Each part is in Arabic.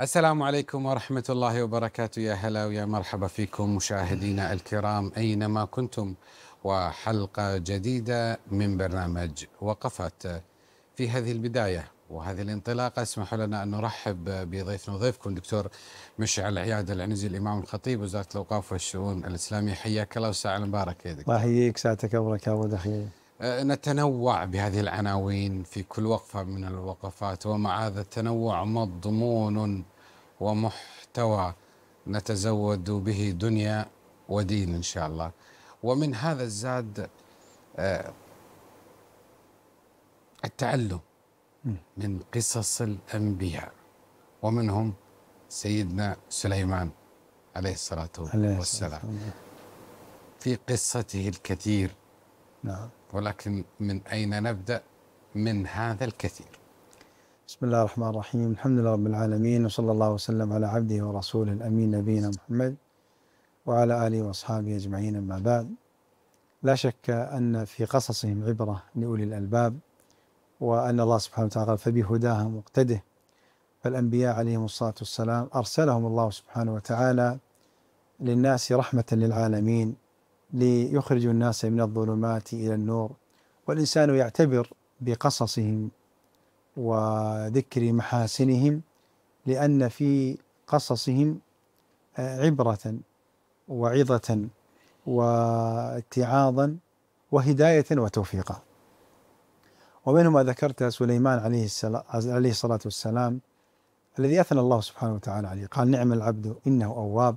السلام عليكم ورحمة الله وبركاته يا هلا ويا مرحبا فيكم مشاهدينا الكرام أينما كنتم وحلقة جديدة من برنامج وقفات في هذه البداية وهذه الانطلاقة اسمحوا لنا أن نرحب بضيفنا وضيفكم دكتور مشعل عياد العنزي الإمام الخطيب وزارة الأوقاف والشؤون الإسلامية حياك الله وساعة المباركة يا دكتور الله يحييك ساعتك أبرك أبو دخيل أه، نتنوع بهذه العناوين في كل وقفة من الوقفات ومع هذا التنوع مضمون ومحتوى نتزود به دنيا ودين إن شاء الله ومن هذا الزاد أه، التعلم من قصص الأنبياء ومنهم سيدنا سليمان عليه الصلاة والسلام في قصته الكثير نعم ولكن من أين نبدأ من هذا الكثير بسم الله الرحمن الرحيم الحمد لله رب العالمين وصلى الله وسلم على عبده ورسوله الأمين نبينا محمد وعلى آله وأصحابه أجمعين أما بعد لا شك أن في قصصهم عبرة لأولي الألباب وأن الله سبحانه وتعالى قال فبهداه مقتده فالأنبياء عليهم الصلاة والسلام أرسلهم الله سبحانه وتعالى للناس رحمة للعالمين ليخرجوا الناس من الظلمات إلى النور والإنسان يعتبر بقصصهم وذكر محاسنهم لأن في قصصهم آه، عبرة وعظة واتعاظا وهداية وتوفيقا ومنه ما ذكرت سليمان عليه عليه الصلاة والسلام الذي أثنى الله سبحانه وتعالى عليه قال نعم العبد إنه أواب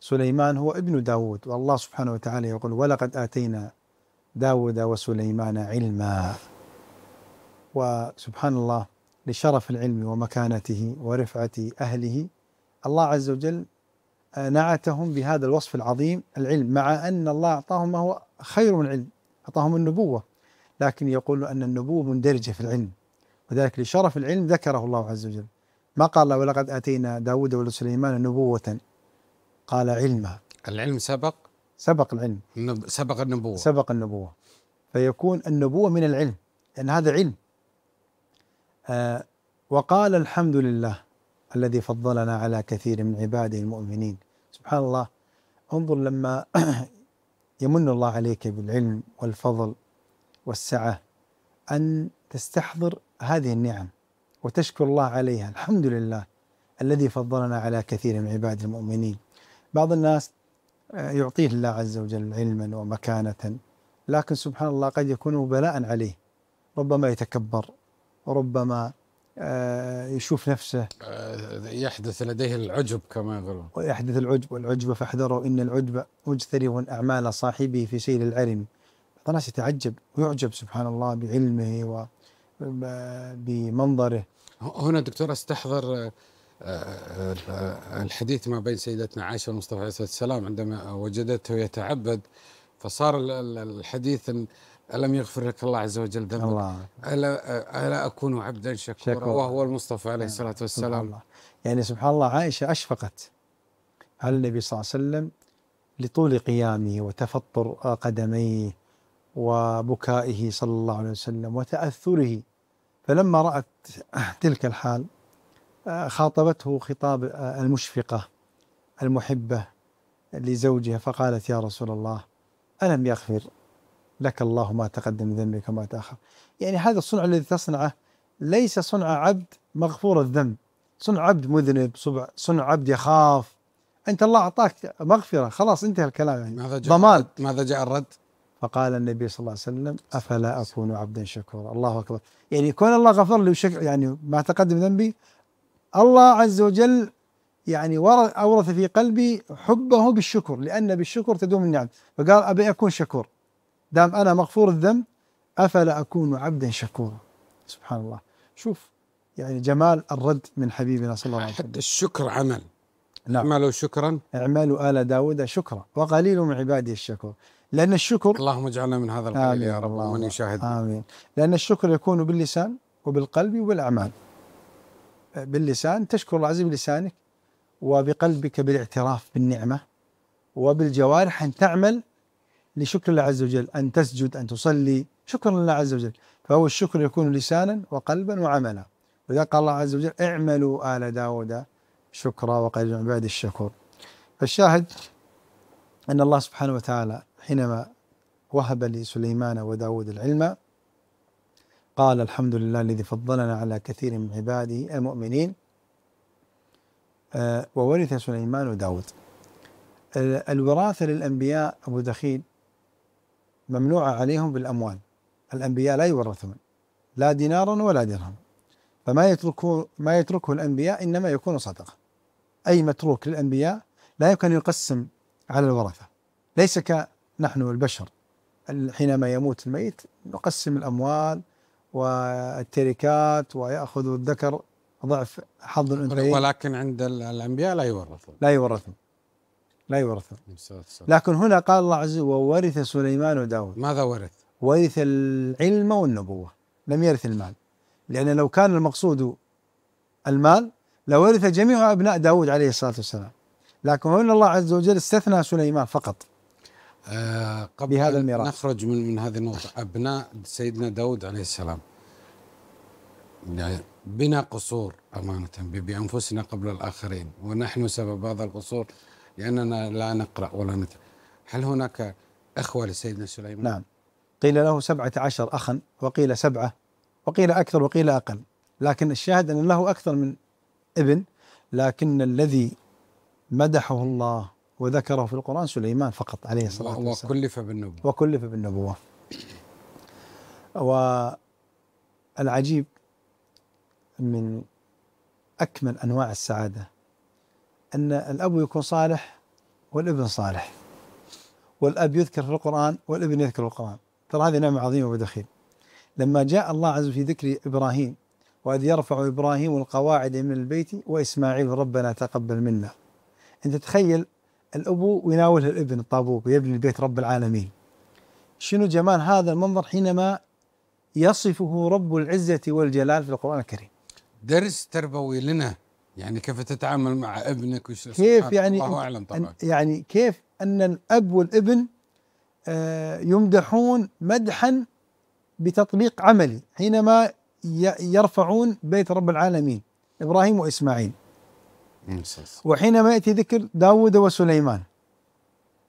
سليمان هو ابن داود والله سبحانه وتعالى يقول ولقد آتينا داود وسليمان علما وسبحان الله لشرف العلم ومكانته ورفعة أهله الله عز وجل آه، نعتهم بهذا الوصف العظيم العلم مع أن الله أعطاهم ما هو خير من العلم أعطاهم النبوة لكن يقول أن النبوة مندرجة في العلم وذلك لشرف العلم ذكره الله عز وجل ما قال ولقد آتينا داود وسليمان نبوة قال علمها العلم سبق سبق العلم النب... سبق النبوة سبق النبوة فيكون النبوة من العلم لأن هذا علم آه وقال الحمد لله الذي فضلنا على كثير من عباده المؤمنين سبحان الله انظر لما يمن الله عليك بالعلم والفضل والسعة أن تستحضر هذه النعم وتشكر الله عليها الحمد لله الذي فضلنا على كثير من عباده المؤمنين بعض الناس آه، يعطيه الله عز وجل علما ومكانة لكن سبحان الله قد يكون بلاء عليه ربما يتكبر ربما آه، يشوف نفسه آه، يحدث لديه العجب كما يقولون ويحدث العجب والعجب فاحذروا ان العجب مجترف اعمال صاحبه في سير العلم بعض الناس يتعجب ويعجب سبحان الله بعلمه وبمنظره هنا دكتور استحضر آه، آه، الحديث ما بين سيدتنا عائشة والمصطفى عليه الصلاة والسلام عندما وجدته يتعبد فصار الحديث ألم يغفر لك الله عز وجل ذنبك ألا, ألا أكون عبدا شكورا شكور. وهو المصطفى عليه نعم. الصلاة والسلام الله. يعني سبحان الله عائشة أشفقت على النبي صلى الله عليه وسلم لطول قيامه وتفطر قدميه وبكائه صلى الله عليه وسلم وتأثره فلما رأت تلك الحال خاطبته خطاب المشفقة المحبة لزوجها فقالت يا رسول الله ألم يغفر لك الله ما تقدم ذنبك وما تأخر يعني هذا الصنع الذي تصنعه ليس صنع عبد مغفور الذنب صنع عبد مذنب صنع عبد يخاف أنت الله أعطاك مغفرة خلاص انتهى الكلام يعني ماذا جاء ضمان ماذا جاء الرد؟ فقال النبي صلى الله عليه وسلم أفلا أكون عبدا شكورا الله أكبر يعني كون الله غفر لي يعني ما تقدم ذنبي الله عز وجل يعني أورث في قلبي حبه بالشكر لأن بالشكر تدوم النعم فقال أبي أكون شكور دام أنا مغفور الذنب أفلا أكون عبدا شكورا سبحان الله شوف يعني جمال الرد من حبيبنا صلى الله عليه وسلم حتى الشكر عمل نعم اعملوا شكرا اعملوا آل داود شكرا وقليل من عباده الشكور لأن الشكر اللهم اجعلنا من هذا القليل يا رب ومن يشاهد آمين لأن الشكر يكون باللسان وبالقلب وبالأعمال باللسان تشكر الله عز وجل بلسانك وبقلبك بالاعتراف بالنعمة وبالجوارح أن تعمل لشكر الله عز وجل أن تسجد أن تصلي شكرا لله عز وجل فهو الشكر يكون لسانا وقلبا وعملا وإذا قال الله عز وجل اعملوا آل داود شكرا وقليل من الشكر فالشاهد أن الله سبحانه وتعالى حينما وهب لسليمان وداود العلم قال الحمد لله الذي فضلنا على كثير من عباده المؤمنين آه، وورث سليمان وداود الوراثة للأنبياء أبو دخيل ممنوعة عليهم بالأموال الأنبياء لا يورثون لا دينارا ولا درهم فما يتركه ما يتركه الأنبياء إنما يكون صدقة أي متروك للأنبياء لا يمكن يقسم على الورثة ليس كنحن البشر حينما يموت الميت نقسم الأموال والتركات ويأخذ الذكر ضعف حظ الأنثيين ولكن عند الأنبياء لا يورثون لا يورثون لا يورثون لكن هنا قال الله عز وجل وورث سليمان وداود ماذا ورث؟ ورث العلم والنبوة لم يرث المال لأن لو كان المقصود المال لورث جميع أبناء داود عليه الصلاة والسلام لكن هنا الله عز وجل استثنى سليمان فقط آه قبل بهذا الميراث نخرج من, من هذه النقطة أبناء سيدنا داود عليه السلام يعني بنا قصور أمانة بأنفسنا قبل الآخرين ونحن سبب هذا القصور لأننا لا نقرأ ولا نتعلم هل هناك أخوة لسيدنا سليمان؟ نعم قيل له سبعة عشر أخا وقيل سبعة وقيل أكثر وقيل أقل لكن الشاهد أن له أكثر من ابن لكن الذي مدحه الله وذكره في القرآن سليمان فقط عليه الصلاة والسلام وكلف بالنبوة وكلف بالنبوة والعجيب من أكمل أنواع السعادة أن الأب يكون صالح والابن صالح والأب يذكر في القرآن والابن يذكر في القرآن ترى هذه نعمة عظيمة ودخيل لما جاء الله عز وجل في ذكر إبراهيم وإذ يرفع إبراهيم القواعد من البيت وإسماعيل ربنا تقبل منا أنت تخيل الأبو ويناوله الابن الطابوق ويبني البيت رب العالمين شنو جمال هذا المنظر حينما يصفه رب العزة والجلال في القرآن الكريم درس تربوي لنا يعني كيف تتعامل مع ابنك كيف يعني الله أعلم طبعا يعني كيف أن الأب والابن آه، يمدحون مدحا بتطبيق عملي حينما يرفعون بيت رب العالمين إبراهيم وإسماعيل وحينما يأتي ذكر داود وسليمان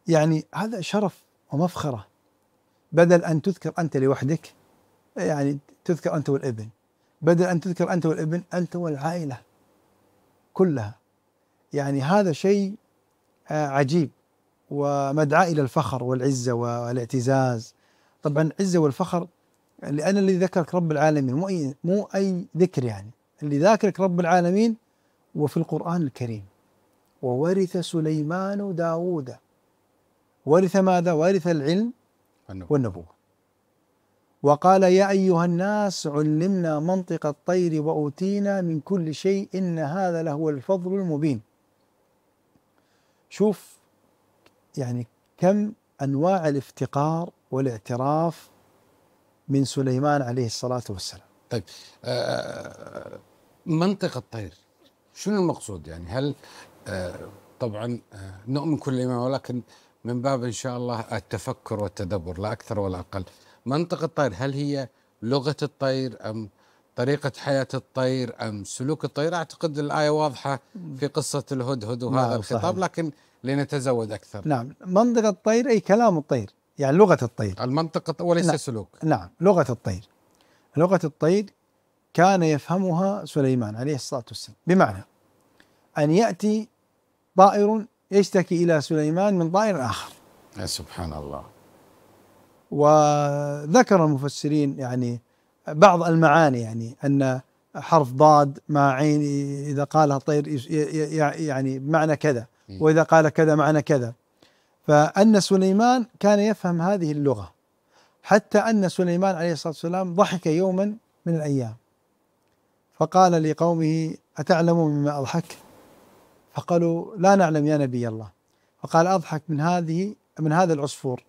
يعني هذا شرف ومفخرة بدل أن تذكر أنت لوحدك يعني تذكر أنت والابن بدل أن تذكر أنت والابن أنت والعائلة كلها يعني هذا شيء آه، عجيب ومدعاة إلى الفخر والعزة والاعتزاز طبعا العزة والفخر لأن الذي ذكرك رب العالمين مو أي, مو أي ذكر يعني اللي ذاكرك رب العالمين وفي القرآن الكريم وورث سليمان داود ورث ماذا؟ ورث العلم والنبوة وقال يا أيها الناس علمنا منطق الطير وأوتينا من كل شيء إن هذا لهو الفضل المبين شوف يعني كم أنواع الافتقار والاعتراف من سليمان عليه الصلاة والسلام طيب آه، آه، آه، منطق الطير شنو المقصود يعني هل آه، طبعا آه، نؤمن كل ما ولكن من باب ان شاء الله التفكر والتدبر لا اكثر ولا اقل منطق الطير هل هي لغه الطير ام طريقة حياة الطير أم سلوك الطير أعتقد الآية واضحة في قصة الهدهد وهذا نعم، الخطاب صحيح. لكن لنتزود أكثر نعم منطق الطير أي كلام الطير يعني لغة الطير المنطقة وليس نعم. سلوك نعم لغة الطير لغة الطير كان يفهمها سليمان عليه الصلاة والسلام بمعنى أن يأتي طائر يشتكي إلى سليمان من طائر آخر يا سبحان الله وذكر المفسرين يعني بعض المعاني يعني أن حرف ضاد مع عين إذا قالها الطير يعني بمعنى كذا وإذا قال كذا معنى كذا فأن سليمان كان يفهم هذه اللغة حتى أن سليمان عليه الصلاة والسلام ضحك يوما من الأيام فقال لقومه أتعلمون مما أضحك فقالوا لا نعلم يا نبي الله فقال أضحك من هذه من هذا العصفور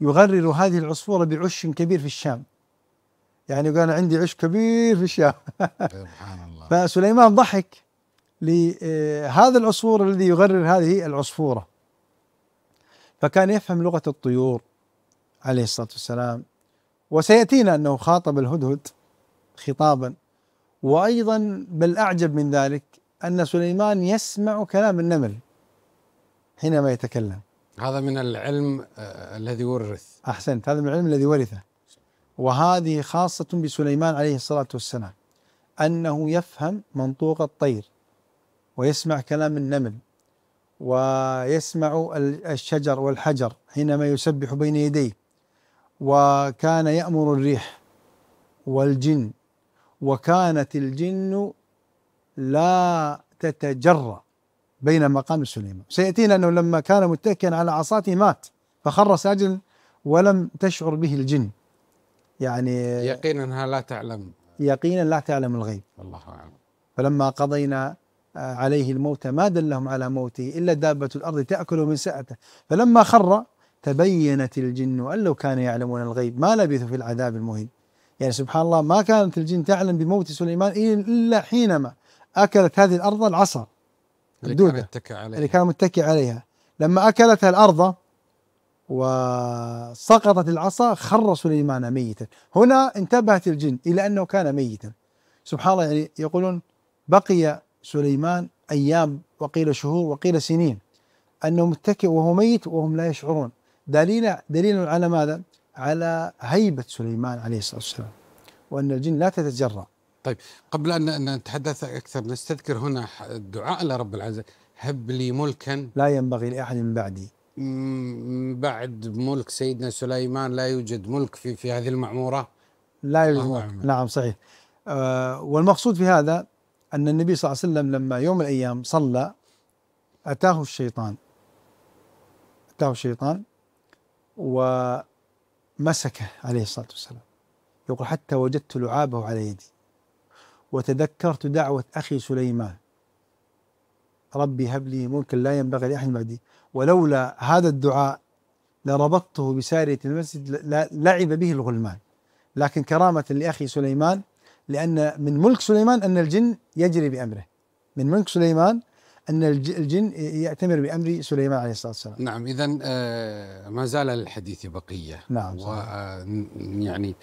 يغرر هذه العصفورة بعش كبير في الشام يعني قال عندي عش كبير في الشام سبحان الله فسليمان ضحك لهذا آه، العصفور الذي يغرر هذه العصفورة فكان يفهم لغة الطيور عليه الصلاة والسلام وسيأتينا أنه خاطب الهدهد خطابا وأيضا بل أعجب من ذلك أن سليمان يسمع كلام النمل حينما يتكلم هذا من العلم آه، الذي ورث أحسنت هذا من العلم الذي ورثه وهذه خاصة بسليمان عليه الصلاة والسلام أنه يفهم منطوق الطير ويسمع كلام النمل ويسمع الشجر والحجر حينما يسبح بين يديه وكان يأمر الريح والجن وكانت الجن لا تتجرأ بين مقام سليمان سيأتينا أنه لما كان متكئا على عصاته مات فخر ساجدا ولم تشعر به الجن يعني يقينا أنها لا تعلم يقينا لا تعلم الغيب الله أعلم فلما قضينا آه، عليه الموت ما دلهم على موته إلا دابة الأرض تأكل من سأته فلما خر تبينت الجن أن لو كانوا يعلمون الغيب ما لبثوا في العذاب المهين يعني سبحان الله ما كانت الجن تعلم بموت سليمان إلا حينما أكلت هذه الأرض العصا اللي كان عليها اللي كان متكئ عليها لما أكلتها الأرض وسقطت العصا خر سليمان ميتا هنا انتبهت الجن إلى أنه كان ميتا سبحان الله يعني يقولون بقي سليمان أيام وقيل شهور وقيل سنين أنه متكئ وهو ميت وهم لا يشعرون دليل دليل على ماذا؟ على هيبة سليمان عليه الصلاة والسلام وأن الجن لا تتجرأ طيب قبل أن نتحدث أكثر نستذكر هنا الدعاء لرب العزة هب لي ملكا لا ينبغي لأحد من بعدي بعد ملك سيدنا سليمان لا يوجد ملك في في هذه المعمورة لا يوجد ملك نعم صحيح آه، والمقصود في هذا أن النبي صلى الله عليه وسلم لما يوم الأيام صلى أتاه الشيطان أتاه الشيطان ومسكه عليه الصلاة والسلام يقول حتى وجدت لعابه على يدي وتذكرت دعوة أخي سليمان ربي هب لي ملكا لا ينبغي لأحد بعدي ولولا هذا الدعاء لربطته بسارية المسجد لعب به الغلمان لكن كرامة لأخي سليمان لأن من ملك سليمان أن الجن يجري بأمره من ملك سليمان أن الجن يأتمر بأمر سليمان عليه الصلاة والسلام نعم إذا آه، ما زال الحديث بقية نعم و آه، يعني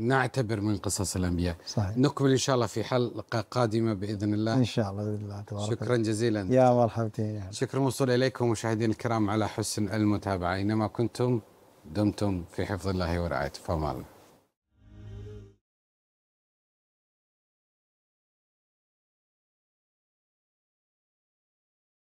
نعتبر من قصص الانبياء صحيح. نكمل ان شاء الله في حلقه قادمه باذن الله ان شاء الله باذن الله تبارك شكرا جزيلا يا مرحبتين شكرا موصول اليكم مشاهدينا الكرام على حسن المتابعه اينما كنتم دمتم في حفظ الله ورعايته فما الله